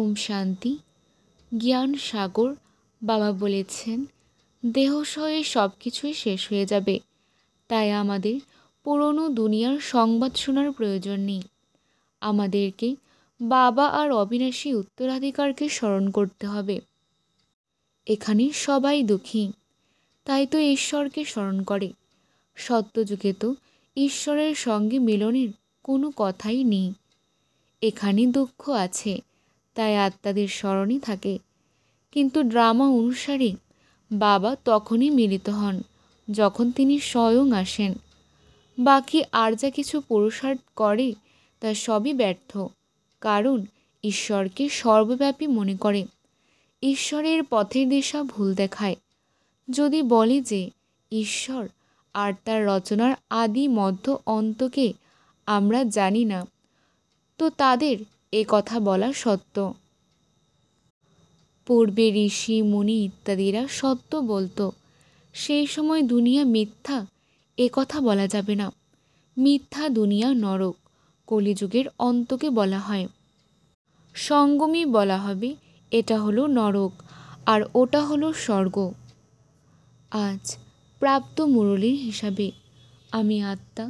ওম শান্তি জ্ঞান সাগর বাবা বলেছেন দেহ সহে সব কিছুই শেষ হয়ে যাবে তাই আমাদের পুরনো দুনিয়ার সংবাদ শোনার প্রয়োজন নেই আমাদেরকে বাবা আর অবিনাশী উত্তরাধিকারকে স্মরণ করতে হবে এখানে সবাই দুঃখী তাই তো ঈশ্বরকে স্মরণ করে সত্যযুগে তো ঈশ্বরের সঙ্গে মিলনের কোনো কথাই নেই এখানে দুঃখ আছে তাই আত্মাদের স্মরণই থাকে কিন্তু ড্রামা অনুসারে বাবা তখনই মিলিত হন যখন তিনি স্বয়ং আসেন বাকি আর যা কিছু পুরুষার্থ করে তা সবই ব্যর্থ কারণ ঈশ্বরকে সর্বব্যাপী মনে করে ঈশ্বরের পথের দিশা ভুল দেখায় যদি বলে যে ঈশ্বর আর তার রচনার আদি মধ্য অন্তকে আমরা জানি না তো তাদের এ কথা বলা সত্য পূর্বে ঋষি মুনি ইত্যাদিরা সত্য বলতো সেই সময় দুনিয়া মিথ্যা এ কথা বলা যাবে না মিথ্যা দুনিয়া নরক কলিযুগের অন্তকে বলা হয় সঙ্গমী বলা হবে এটা হলো নরক আর ওটা হলো স্বর্গ আজ প্রাপ্ত মুরলীর হিসাবে আমি আত্মা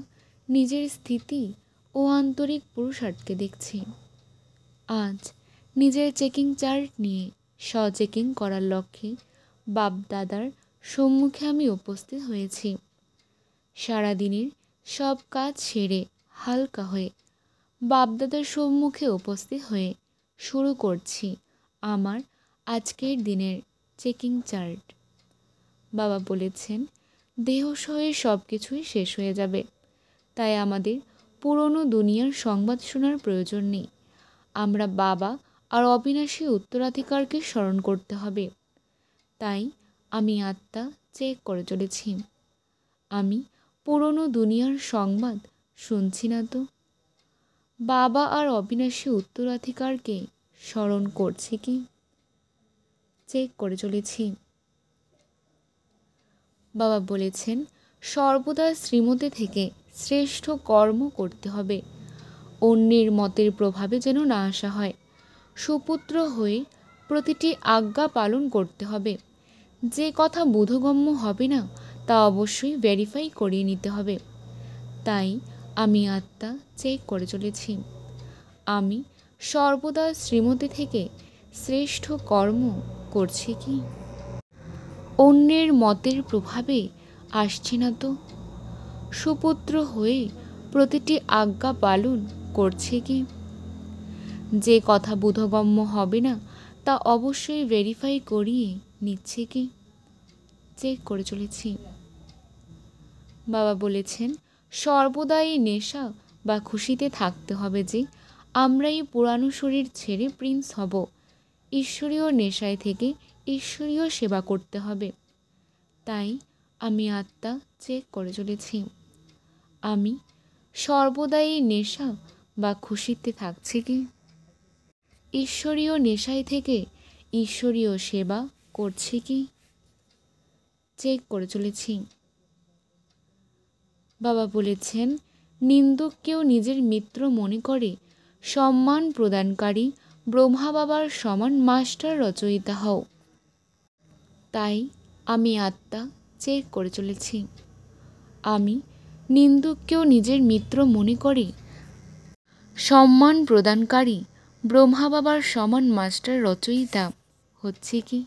নিজের স্থিতি ও আন্তরিক পুরুষার্থকে দেখছি আজ নিজের চেকিং চার্ট নিয়ে সচেকিং করার লক্ষ্যে বাপদাদার সম্মুখে আমি উপস্থিত হয়েছি সারাদিনের সব কাজ সেরে হালকা হয়ে বাপদাদার সম্মুখে উপস্থিত হয়ে শুরু করছি আমার আজকের দিনের চেকিং চার্ট বাবা বলেছেন দেহসহে সব কিছুই শেষ হয়ে যাবে তাই আমাদের পুরনো দুনিয়ার সংবাদ শোনার প্রয়োজন নেই আমরা বাবা আর অবিনাশী উত্তরাধিকারকে স্মরণ করতে হবে তাই আমি আত্মা চেক করে চলেছি আমি পুরনো দুনিয়ার সংবাদ শুনছি না তো বাবা আর অবিনাশী উত্তরাধিকারকে স্মরণ করছে কি চেক করে চলেছি বাবা বলেছেন সর্বদা শ্রীমতে থেকে শ্রেষ্ঠ কর্ম করতে হবে অন্যের মতের প্রভাবে যেন না আসা হয় সুপুত্র হয়ে প্রতিটি আজ্ঞা পালন করতে হবে যে কথা বোধগম্য হবে না তা অবশ্যই ভেরিফাই করিয়ে নিতে হবে তাই আমি আত্মা চেক করে চলেছি আমি সর্বদা শ্রীমতী থেকে শ্রেষ্ঠ কর্ম করছি কি অন্যের মতের প্রভাবে আসছি না তো সুপুত্র হয়ে প্রতিটি আজ্ঞা পালন করছে কি যে কথা বোধগম্য হবে না তা অবশ্যই ভেরিফাই করিয়ে নিচ্ছে কি চেক করে চলেছি বাবা বলেছেন সর্বদাই নেশা বা খুশিতে থাকতে হবে যে আমরা এই পুরানো শরীর ছেড়ে প্রিন্স হব ঈশ্বরীয় নেশায় থেকে ঈশ্বরীয় সেবা করতে হবে তাই আমি আত্মা চেক করে চলেছি আমি সর্বদাই নেশা বা খুশিতে থাকছে কি ঈশ্বরীয় নেশায় থেকে ঈশ্বরীয় সেবা করছে কি চেক করে চলেছি বাবা বলেছেন নিন্দককেও নিজের মিত্র মনে করে সম্মান প্রদানকারী ব্রহ্মা বাবার সমান মাস্টার রচয়িতা হও তাই আমি আত্মা চেক করে চলেছি আমি নিন্দুককেও নিজের মিত্র মনে করি সম্মান প্রদানকারী ব্রহ্মা বাবার সমান মাস্টার রচয়িতা হচ্ছে কি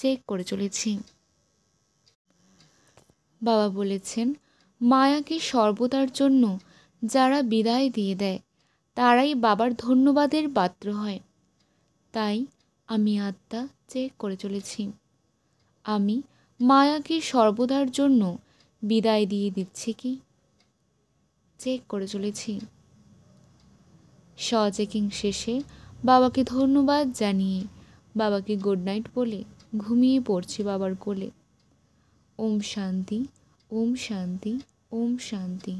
চেক করে চলেছি বাবা বলেছেন মায়াকে সর্বদার জন্য যারা বিদায় দিয়ে দেয় তারাই বাবার ধন্যবাদের পাত্র হয় তাই আমি আত্মা চেক করে চলেছি আমি মায়াকে সর্বদার জন্য বিদায় দিয়ে দিচ্ছে কি চেক করে চলেছি সচেকিং চেকিং শেষে বাবাকে ধন্যবাদ জানিয়ে বাবাকে গুড নাইট বলে ঘুমিয়ে পড়ছি বাবার কোলে ওম শান্তি ওম শান্তি ওম শান্তি